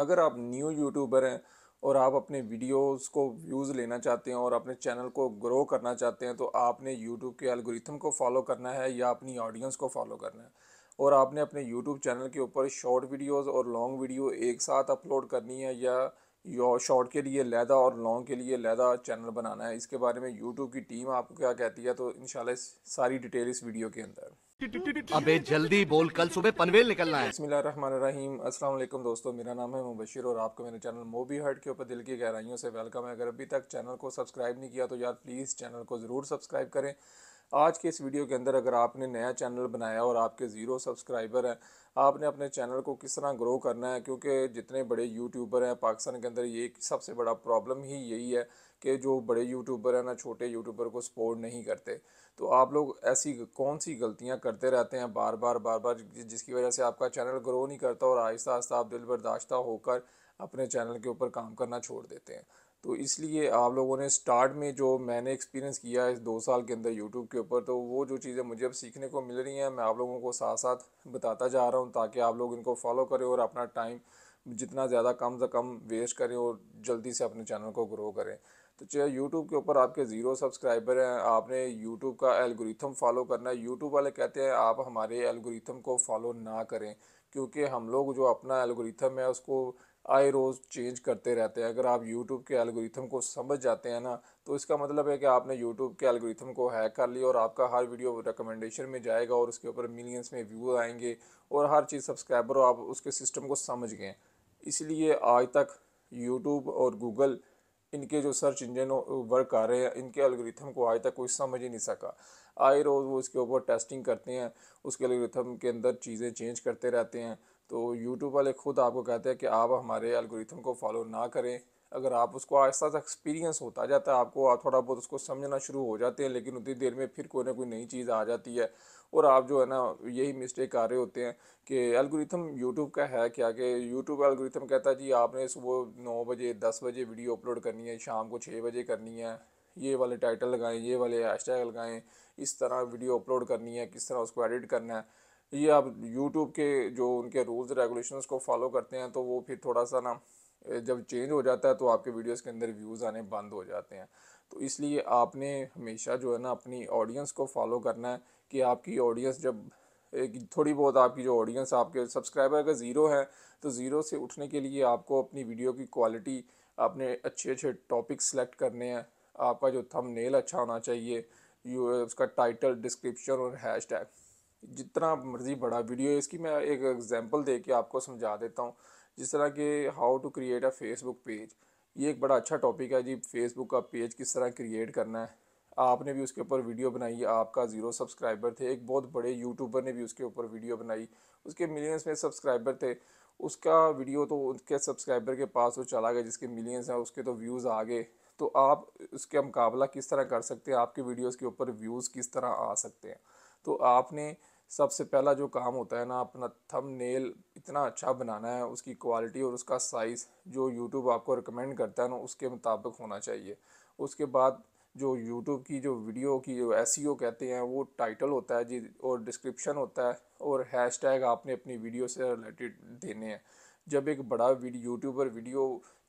अगर आप new YouTuber हैं और आप अपने वीडियोस को व्यूज़ लेना चाहते हैं और अपने चैनल को ग्रो करना चाहते हैं तो आपने यूट्यूब के एल्गोरिथम को फॉलो करना है या अपनी ऑडियंस को फॉलो करना है और आपने अपने यूट्यूब चैनल के ऊपर शॉर्ट वीडियोस और लॉन्ग वीडियो एक साथ अपलोड करनी है या शॉर्ट के लिए लैदा और लॉन्ग के लिए लैदा चैनल बनाना है इसके बारे में यूट्यूब की टीम आपको क्या कहती है तो इन सारी डिटेल इस वीडियो के अंदर अबे जल्दी बोल कल सुबह पनवेल निकलना है बसमीम अस्सलाम वालेकुम दोस्तों मेरा नाम है मुबशिर और आपको मेरे चैनल मोबी हर्ट के ऊपर दिल की गहराइयों से वेलकम है अगर अभी तक चैनल को सब्सक्राइब नहीं किया तो यार प्लीज़ चैनल को ज़रूर सब्सक्राइब करें आज के इस वीडियो के अंदर अगर आपने नया चैनल बनाया और आपके ज़ीरो सब्सक्राइबर हैं आपने अपने चैनल को किस तरह ग्रो करना है क्योंकि जितने बड़े यूट्यूबर हैं पाकिस्तान के अंदर ये सबसे बड़ा प्रॉब्लम ही यही है कि जो बड़े यूट्यूबर हैं ना छोटे यूट्यूबर को सपोर्ट नहीं करते तो आप लोग ऐसी कौन सी गलतियां करते रहते हैं बार बार बार बार जिसकी वजह से आपका चैनल ग्रो नहीं करता और आहिस्ता आहिस्ता आप दिल बर्दाश्त होकर अपने चैनल के ऊपर काम करना छोड़ देते हैं तो इसलिए आप लोगों ने स्टार्ट में जो मैंने एक्सपीरियंस किया है इस दो साल के अंदर यूट्यूब के ऊपर तो वो जो चीज़ें मुझे अब सीखने को मिल रही हैं मैं आप लोगों को साथ साथ बताता जा रहा हूँ ताकि आप लोग इनको फॉलो करें और अपना टाइम जितना ज़्यादा कम से कम वेस्ट करें और जल्दी से अपने चैनल को ग्रो करें तो चाहे यूट्यूब के ऊपर आपके ज़ीरो सब्सक्राइबर हैं आपने यूट्यूब का एल्गोरिथम फॉलो करना है यूट्यूब वाले कहते हैं आप हमारे एल्गोरिथम को फॉलो ना करें क्योंकि हम लोग जो अपना एल्गोरिथम है उसको आए रोज़ चेंज करते रहते हैं अगर आप यूट्यूब के एल्गोरिथम को समझ जाते हैं ना तो इसका मतलब है कि आपने यूट्यूब के एल्गोरिथम को हैक कर लिया और आपका हर वीडियो रिकमेंडेशन में जाएगा और उसके ऊपर मिलियंस में व्यू आएंगे और हर चीज़ सब्सक्राइबर आप उसके सिस्टम को समझ गए इसलिए आज तक यूट्यूब और गूगल इनके जो सर्च इंजन वर्क कर रहे हैं इनके अलग्रिथम को आज तक कोई समझ ही नहीं सका आए रोज़ वो इसके ऊपर टेस्टिंग करते हैं उसके एल्गोरिथम के अंदर चीज़ें चेंज करते रहते हैं तो यूट्यूब वाले खुद आपको कहते हैं कि आप हमारे एल्गोरिथम को फॉलो ना करें अगर आप उसको आहिस्ता आहिस्ता एक्सपीरियंस होता जाता है आपको आप थोड़ा बहुत उसको समझना शुरू हो जाते हैं लेकिन उतनी देर में फिर कोई ना कोई नई चीज़ आ जाती है और आप जो है ना यही मिस्टेक कर रहे होते हैं कि एल्गोरिथम यूट्यूब का है क्या कि यूट्यूब एल्गोरिथम कहता है जी आपने सुबह नौ बजे दस बजे वीडियो अपलोड करनी है शाम को छः बजे करनी है ये वाले टाइटल लगाएं ये वाले हैश टैग लगाएं इस तरह वीडियो अपलोड करनी है किस तरह उसको एडिट करना है ये आप यूट्यूब के जो उनके रूल्स रेगुलेशन को फॉलो करते हैं तो वो फिर थोड़ा सा ना जब चेंज हो जाता है तो आपके वीडियोस के अंदर व्यूज़ आने बंद हो जाते हैं तो इसलिए आपने हमेशा जो है ना अपनी ऑडियंस को फॉलो करना है कि आपकी ऑडियंस जब थोड़ी बहुत आपकी जो ऑडियंस आपके सब्सक्राइबर अगर ज़ीरो है तो ज़ीरो से उठने के लिए आपको अपनी वीडियो की क्वालिटी आपने अच्छे अच्छे टॉपिक सेलेक्ट करने हैं आपका जो थंबनेल अच्छा होना चाहिए यू उसका टाइटल डिस्क्रिप्शन और हैश जितना मर्ज़ी बड़ा वीडियो है इसकी मैं एक एग्जांपल दे के आपको समझा देता हूँ जिस तरह के how to create a Facebook page ये एक बड़ा अच्छा टॉपिक है जी फेसबुक का पेज किस तरह क्रिएट करना है आपने भी उसके ऊपर वीडियो बनाई आपका ज़ीरो सब्सक्राइबर थे एक बहुत बड़े यूट्यूबर ने भी उसके ऊपर वीडियो बनाई उसके मिलियंस में सब्सक्राइबर थे उसका वीडियो तो उनके सब्सक्राइबर के पास वो तो चला गया जिसके मिलियंस हैं उसके तो व्यूज़ आ गए तो आप उसका मुकाबला किस तरह कर सकते हैं आपके वीडियोस के ऊपर व्यूज़ किस तरह आ सकते हैं तो आपने सबसे पहला जो काम होता है ना अपना थम नेल इतना अच्छा बनाना है उसकी क्वालिटी और उसका साइज़ जो यूट्यूब आपको रिकमेंड करता है ना उसके मुताबिक होना चाहिए उसके बाद जो यूट्यूब की जो वीडियो की जो एस e कहते हैं वो टाइटल होता है जी और डिस्क्रिप्शन होता है और हैश आपने अपनी वीडियो से रिलेटेड देने हैं जब एक बड़ा वीडियो यूट्यूबर वीडियो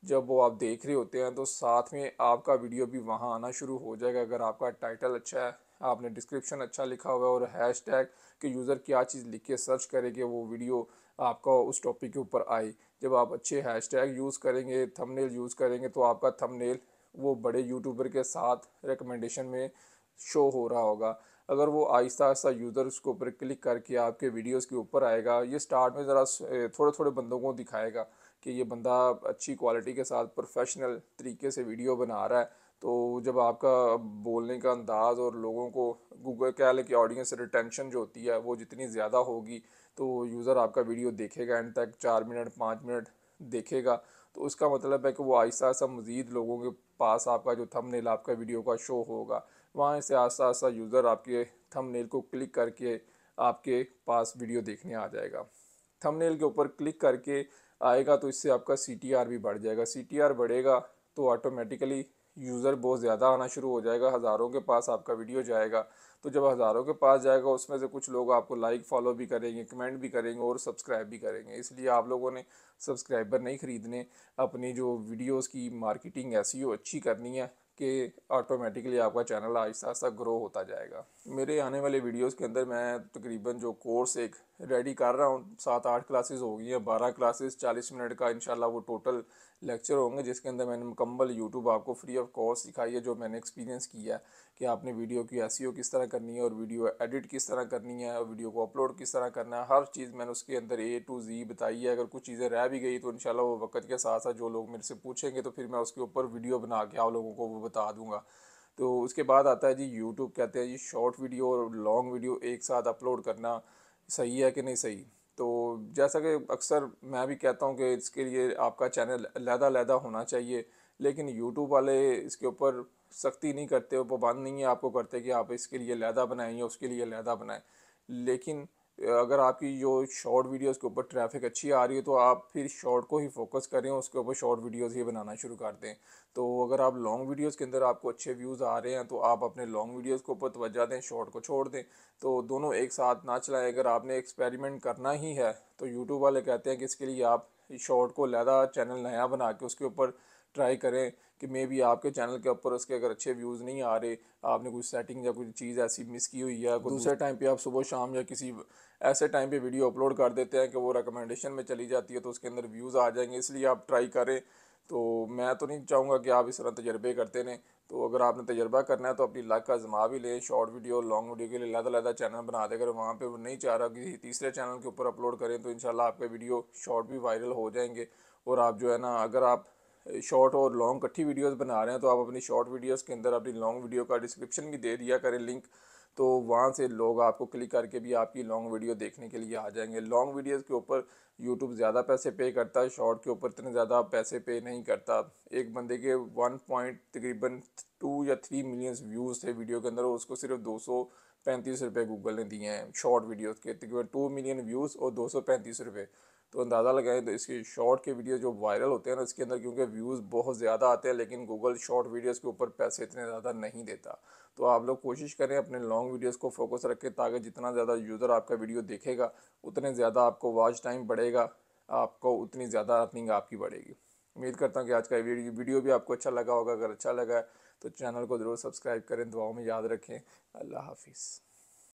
जब वो आप देख रहे होते हैं तो साथ में आपका वीडियो भी वहाँ आना शुरू हो जाएगा अगर आपका टाइटल अच्छा है आपने डिस्क्रिप्शन अच्छा लिखा हुआ है और हैश टैग के यूज़र क्या चीज़ लिख के सर्च करेंगे वो वीडियो आपका उस टॉपिक के ऊपर आए जब आप अच्छे हैश टैग यूज़ करेंगे थंबनेल यूज़ करेंगे तो आपका थंबनेल वो बड़े यूट्यूबर के साथ रिकमेंडेशन में शो हो रहा होगा अगर वो आहिस्ता आहिस्ता यूज़र उसके ऊपर क्लिक करके आपके वीडियोस के ऊपर आएगा ये स्टार्ट में ज़रा थोड़े थोड़े बंदों को दिखाएगा कि ये बंदा अच्छी क्वालिटी के साथ प्रोफेशनल तरीके से वीडियो बना रहा है तो जब आपका बोलने का अंदाज़ और लोगों को गूगल क्या है कि ऑडियंस रिटेंशन जो होती है वो जितनी ज़्यादा होगी तो यूज़र आपका वीडियो देखेगा एंड तक चार मिनट पाँच मिनट देखेगा तो उसका मतलब है कि वो आहिस्ता आहिस्ता मज़ीद लोगों के पास आपका जो नेल आपका वीडियो का शो होगा वहाँ से आहिस्ता आहिस्ता यूज़र आपके नेल को क्लिक करके आपके पास वीडियो देखने आ जाएगा थंबनेल के ऊपर क्लिक करके आएगा तो इससे आपका सी भी बढ़ जाएगा सी बढ़ेगा तो ऑटोमेटिकली यूज़र बहुत ज़्यादा आना शुरू हो जाएगा हज़ारों के पास आपका वीडियो जाएगा तो जब हज़ारों के पास जाएगा उसमें से कुछ लोग आपको लाइक फॉलो भी करेंगे कमेंट भी करेंगे और सब्सक्राइब भी करेंगे इसलिए आप लोगों ने सब्सक्राइबर नहीं ख़रीदने अपनी जो वीडियोस की मार्केटिंग ऐसी हो अच्छी करनी है कि ऑटोमेटिकली आपका चैनल आहिस्ता आहिस्ता ग्रो होता जाएगा मेरे आने वाले वीडियोस के अंदर मैं तकरीबन जो कोर्स एक रेडी कर रहा हूँ सात आठ क्लासेस हो गई हैं बारह क्लासेस चालीस मिनट का इंशाल्लाह वो टोटल लेक्चर होंगे जिसके अंदर मैंने मुकम्मल यूट्यूब आपको फ्री ऑफ कॉस्ट सिखाई है जो मैंने एक्सपीरियंस किया है कि आपने वीडियो की एस e किस तरह करनी है और वीडियो एडिट किस तरह करनी है और वीडियो को अपलोड किस तरह करना है हर चीज़ मैंने उसके अंदर ए टू जी बताई है अगर कुछ चीज़ें रह भी गई तो इन वो वक्त के साथ साथ जो लोग मेरे से पूछेंगे तो फिर मैं उसके ऊपर वीडियो बना के आप लोगों को वो बता दूँगा तो उसके बाद आता है जी यूट्यूब कहते हैं जी शॉर्ट वीडियो और लॉन्ग वीडियो एक साथ अपलोड करना सही है कि नहीं सही तो जैसा कि अक्सर मैं भी कहता हूँ कि इसके लिए आपका चैनल लहदा लहदा होना चाहिए लेकिन यूट्यूब वाले इसके ऊपर सख्ती नहीं करते वो पाबंद नहीं है आपको करते कि आप इसके लिए लहदा बनाएं या उसके लिए लहदा बनाएं लेकिन अगर आपकी जो शॉर्ट वीडियोस के ऊपर ट्रैफिक अच्छी आ रही है तो आप फिर शॉर्ट को ही फोकस करें उसके ऊपर शॉर्ट वीडियोस ही बनाना शुरू कर दें तो अगर आप लॉन्ग वीडियोस के अंदर आपको अच्छे व्यूज़ आ रहे हैं तो आप अपने लॉन्ग वीडियोस के ऊपर तोज्जा दें शॉर्ट को छोड़ दें तो दोनों एक साथ ना चलाएँ अगर आपने एक्सपेरिमेंट करना ही है तो यूट्यूब वाले कहते हैं कि इसके लिए आप शॉर्ट को लहदा चैनल नया बना के उसके ऊपर ट्राई करें कि मे बी आपके चैनल के ऊपर उसके अगर अच्छे व्यूज़ नहीं आ रहे आपने कोई सेटिंग या कोई चीज़ ऐसी मिस की हुई है दूसरे टाइम पे आप सुबह शाम या किसी ऐसे टाइम पे वीडियो अपलोड कर देते हैं कि वो रिकमेंडेशन में चली जाती है तो उसके अंदर व्यूज़ आ जाएंगे इसलिए आप ट्राई करें तो मैं तो नहीं चाहूँगा कि आप इस तरह तजर्बे करते रहें तो अगर आपने तजर्बा करना है तो अपनी लाख का आजमा भी लें शॉर्ट वीडियो लॉन्ग वीडियो के लिए अलग अलग चैनल बना दें अगर वहाँ पर नहीं चाह रहा किसी तीसरे चैनल के ऊपर अपलोड करें तो इन आपके वीडियो शॉर्ट भी वायरल हो जाएंगे और आप जो है ना अगर आप शॉर्ट और लॉन्ग कट्ठी वीडियोस बना रहे हैं तो आप अपनी शॉर्ट वीडियोस के अंदर अपनी लॉन्ग वीडियो का डिस्क्रिप्शन भी दे दिया करें लिंक तो वहाँ से लोग आपको क्लिक करके भी आपकी लॉन्ग वीडियो देखने के लिए आ जाएंगे लॉन्ग वीडियोस के ऊपर यूट्यूब ज़्यादा पैसे पे करता है शॉर्ट के ऊपर इतने ज़्यादा पैसे पे नहीं करता एक बंदे के वन पॉइंट तकरीबन टू या थ्री मिलियंस व्यूज़ थे वीडियो के अंदर और उसको सिर्फ दो सौ पैंतीस रुपये गूगल ने दिए हैं शॉर्ट वीडियोज़ के तकरीबन टू मिलियन व्यूज़ और दो सौ पैंतीस रुपये तो अंदाज़ा लगाएं तो इसके शॉर्ट के वीडियो जो वायरल होते हैं ना इसके अंदर क्योंकि व्यूज़ बहुत ज़्यादा आते हैं लेकिन गूगल शॉर्ट वीडियोज़ के ऊपर पैसे इतने ज़्यादा नहीं देता तो आप लोग कोशिश करें अपने लॉन्ग वीडियोज़ को फोकस रखें ताकि जितना ज़्यादा यूज़र आपका वीडियो देखेगा उतने ज़्यादा आपको वॉच टाइम बढ़ेगा आपको उतनी ज़्यादा अर्निंग आपकी बढ़ेगी उम्मीद करता हूँ कि आज का वीडियो भी आपको अच्छा लगा होगा अगर अच्छा लगा तो चैनल को ज़रूर सब्सक्राइब करें दुआओं में याद रखें अल्लाह हाफिज़